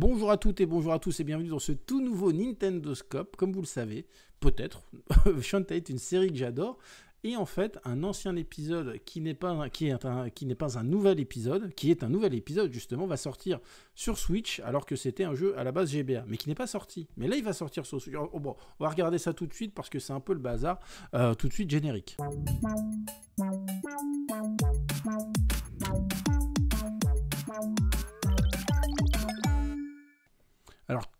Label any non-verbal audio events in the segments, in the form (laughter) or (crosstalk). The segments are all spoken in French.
Bonjour à toutes et bonjour à tous et bienvenue dans ce tout nouveau Nintendo Scope. Comme vous le savez, peut-être, (laughs) Shantae est une série que j'adore. Et en fait, un ancien épisode qui n'est pas, un, qui n'est pas un nouvel épisode, qui est un nouvel épisode justement, va sortir sur Switch alors que c'était un jeu à la base GBA, mais qui n'est pas sorti. Mais là, il va sortir sur Switch. Oh, bon, on va regarder ça tout de suite parce que c'est un peu le bazar. Euh, tout de suite, générique.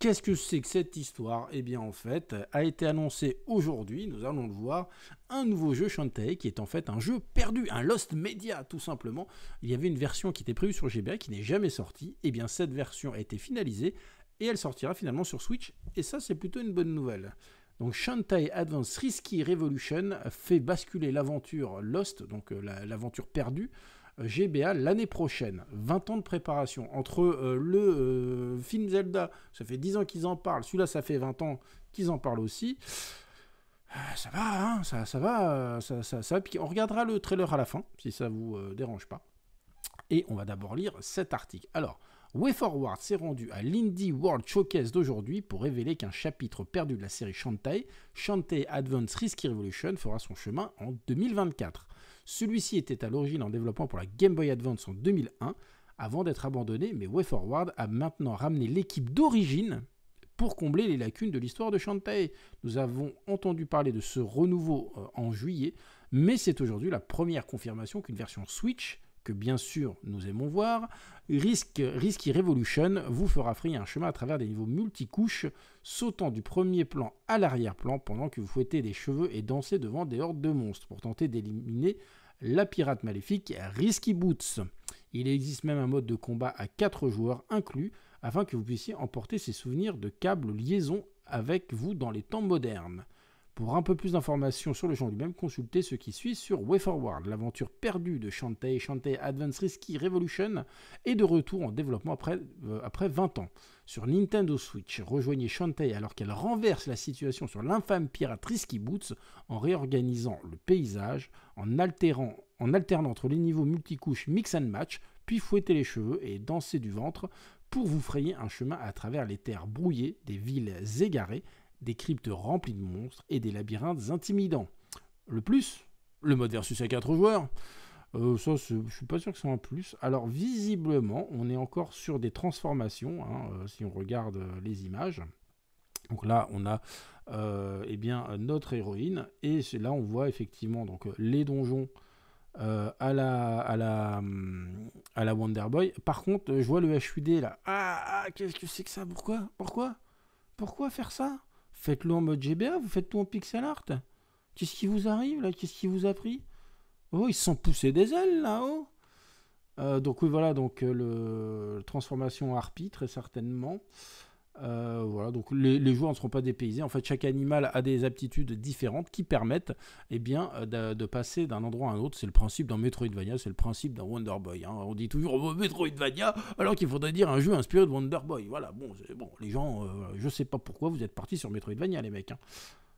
Qu'est-ce que c'est que cette histoire Eh bien en fait, a été annoncé aujourd'hui, nous allons le voir, un nouveau jeu Shantae qui est en fait un jeu perdu, un Lost Media tout simplement. Il y avait une version qui était prévue sur GBA qui n'est jamais sortie. Eh bien cette version a été finalisée et elle sortira finalement sur Switch et ça c'est plutôt une bonne nouvelle. Donc Shantae Advance Risky Revolution fait basculer l'aventure Lost, donc euh, l'aventure perdue, GBA l'année prochaine. 20 ans de préparation entre euh, le euh, film Zelda, ça fait 10 ans qu'ils en parlent, celui-là ça fait 20 ans qu'ils en parlent aussi. Ah, ça va, hein, ça, va, euh, ça, ça, On regardera le trailer à la fin, si ça vous dérange pas. Et on va d'abord lire cet article. Alors, WayForward s'est rendu à l'Indie World Showcase d'aujourd'hui pour révéler qu'un chapitre perdu de la série Shantae, Shantae Advance Risky Revolution, fera son chemin en 2024. Celui-ci était à l'origine en développement pour la Game Boy Advance en 2001, avant d'être abandonné, mais WayForward a maintenant ramené l'équipe d'origine pour combler les lacunes de l'histoire de Shantae. Nous avons entendu parler de ce renouveau euh, en juillet, mais c'est aujourd'hui la première confirmation qu'une version Switch que bien sûr nous aimons voir, Risky Revolution vous fera frayer un chemin à travers des niveaux multicouches, sautant du premier plan à l'arrière-plan pendant que vous fouettez des cheveux et dansez devant des hordes de monstres pour tenter d'éliminer la pirate maléfique Risky Boots. Il existe même un mode de combat à 4 joueurs inclus afin que vous puissiez emporter ces souvenirs de câbles liaison avec vous dans les temps modernes. Pour un peu plus d'informations sur le genre lui-même, consultez ce qui suit sur WayForward, l'aventure perdue de Shantae, Shantae Advance Risky Revolution et de retour en développement après, euh, après 20 ans. Sur Nintendo Switch, rejoignez Shantae alors qu'elle renverse la situation sur l'infâme pirate Risky Boots en réorganisant le paysage, en, en alternant entre les niveaux multicouches mix and match, puis fouetter les cheveux et danser du ventre pour vous frayer un chemin à travers les terres brouillées des villes égarées des cryptes remplies de monstres et des labyrinthes intimidants. Le plus, le mode versus à 4 joueurs. Euh, ça, je suis pas sûr que ce soit un plus. Alors, visiblement, on est encore sur des transformations, hein, euh, si on regarde euh, les images. Donc là, on a euh, eh bien, notre héroïne, et là, on voit effectivement donc, les donjons à, la, à, la, à la Wonder Boy. Par contre, je vois le HUD là. Ah, ah qu'est-ce que c'est que ça Pourquoi Pourquoi Pourquoi faire ça Faites-le en mode GBA, vous faites tout en pixel art. Qu'est-ce qui vous arrive là Qu'est-ce qui vous a pris Oh, ils se sont poussés des ailes là-haut oh. euh, Donc oui, voilà, donc euh, le transformation harpie, très certainement. Euh, voilà, donc les, joueurs ne seront pas dépaysés. En fait, chaque animal a des aptitudes différentes qui permettent eh bien, euh, de, passer d'un endroit à un autre. C'est le principe d'un Metroidvania, c'est le principe d'un wonderboy hein. On dit toujours oh, Metroidvania, alors qu'il faudrait dire un jeu inspiré de wonderboy Boy. Voilà, bon, bon les gens, euh, je sais pas pourquoi vous êtes partis sur Metroidvania, les mecs. Hein.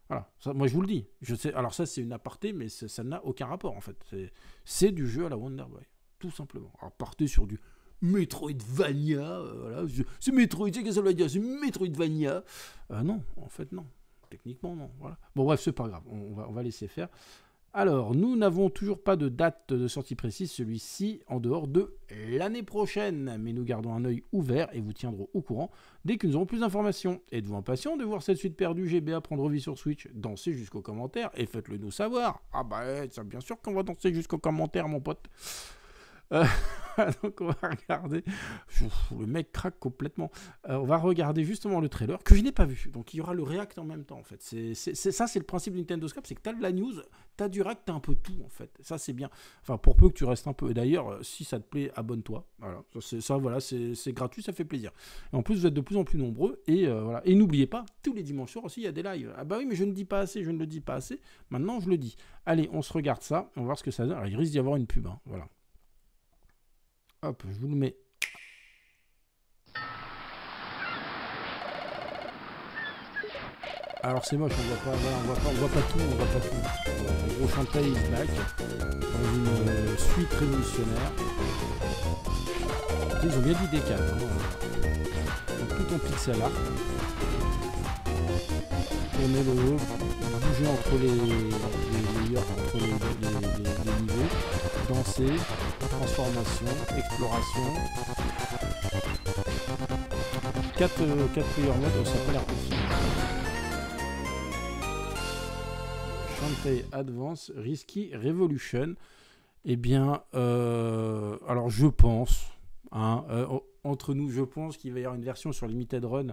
Voilà, moi je vous le dis. Je sais, alors ça, c'est une aparté, mais ça n'a aucun rapport en fait. C'est du jeu à la Wonder Boy, tout simplement. Alors partez sur du Metroidvania, euh, voilà, c'est Metroid, c'est qu'est-ce que ça veut dire C'est Metroidvania. Euh, non, en fait, non. Techniquement, non. Voilà. Bon, bref, c'est pas grave, on va, on va laisser faire. Alors, nous n'avons toujours pas de date de sortie précise, celui-ci en dehors de l'année prochaine, mais nous gardons un œil ouvert et vous tiendrons au courant dès que nous aurons plus d'informations. Êtes-vous impatient de voir cette suite perdue GBA prendre vie sur Switch Dansez jusqu'aux commentaires et faites-le nous savoir. Ah bah, eh, ça, bien sûr qu'on va danser jusqu'aux commentaires, mon pote. Euh, (laughs) donc on va regarder. le mec craque complètement. Euh, on va regarder justement le trailer que je n'ai pas vu. Donc il y aura le React en même temps en fait. C'est ça, c'est le principe de Nintendo Scope, c'est que tu as de la news, tu as du React, tu un peu tout en fait. Ça c'est bien. Enfin pour peu que tu restes un peu. D'ailleurs, euh, si ça te plaît, abonne-toi. Voilà, ça, voilà, c'est gratuit, ça fait plaisir. en plus vous êtes de plus en plus nombreux et voilà. Et n'oubliez pas, tous les dimanches aussi il y a des lives. Ah bah oui, mais je ne dis pas assez, je ne le dis pas assez. Maintenant je le dis. Allez, on se regarde ça, on va voir ce que ça donne. il risque d'y avoir une pub, hein. voilà. Hop, je vous le mets. Alors c'est moche, on voit pas, on voit pas, on voit pas tout, on voit pas tout. Le gros Chantal is back dans une euh, suite révolutionnaire. Ils ont bien du décal, hein. tout en pixel art. Tourner le haut, bouger entre les, les entre les, les, les niveaux, danser, Formation, exploration. 4, 4 player mode, ça a pas l'air possible. Shantae Advance Risky Revolution. Eh bien, euh, alors je pense, hein, euh, entre nous, je pense qu'il va y avoir une version sur Limited Run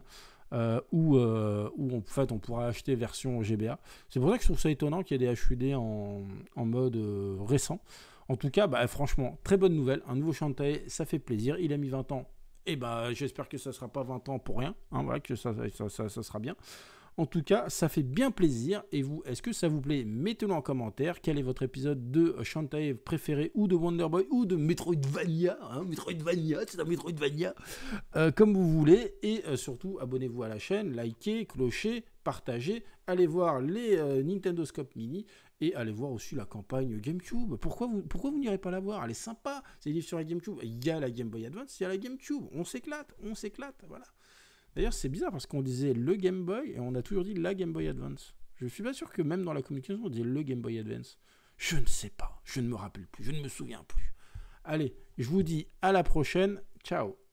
euh, où, en fait on pourra acheter version GBA. C'est pour ça que je trouve ça étonnant qu'il y ait des HUD en, en mode récent. En tout cas, bah, franchement, très bonne nouvelle. Un nouveau Shantae, ça fait plaisir. Il a mis 20 ans. Et bah, j'espère que ça ne sera pas 20 ans pour rien. Hein, que ça, ça, sera bien. En tout cas, ça fait bien plaisir. Et vous, est-ce que ça vous plaît Mettez-le en commentaire. Quel est votre épisode de Shantae préféré ou de Wonderboy Boy ou de Metroidvania hein? Metroidvania, c'est un Metroidvania. Euh, comme vous voulez. Et euh, surtout, abonnez-vous à la chaîne, likez, clochez, partager, allez voir les euh, Nintendo Scope Mini et allez voir aussi la campagne GameCube. Pourquoi vous, pourquoi vous n'irez pas la voir Elle est sympa, c'est livre sur la GameCube. Il y a la Game Boy Advance, il y a la GameCube. On s'éclate, on s'éclate, voilà. D'ailleurs, c'est bizarre parce qu'on disait le Game Boy et on a toujours dit la Game Boy Advance. Je suis pas sûr que même dans la communication, on disait le Game Boy Advance. Je ne sais pas, je ne me rappelle plus, je ne me souviens plus. Allez, je vous dis à la prochaine. Ciao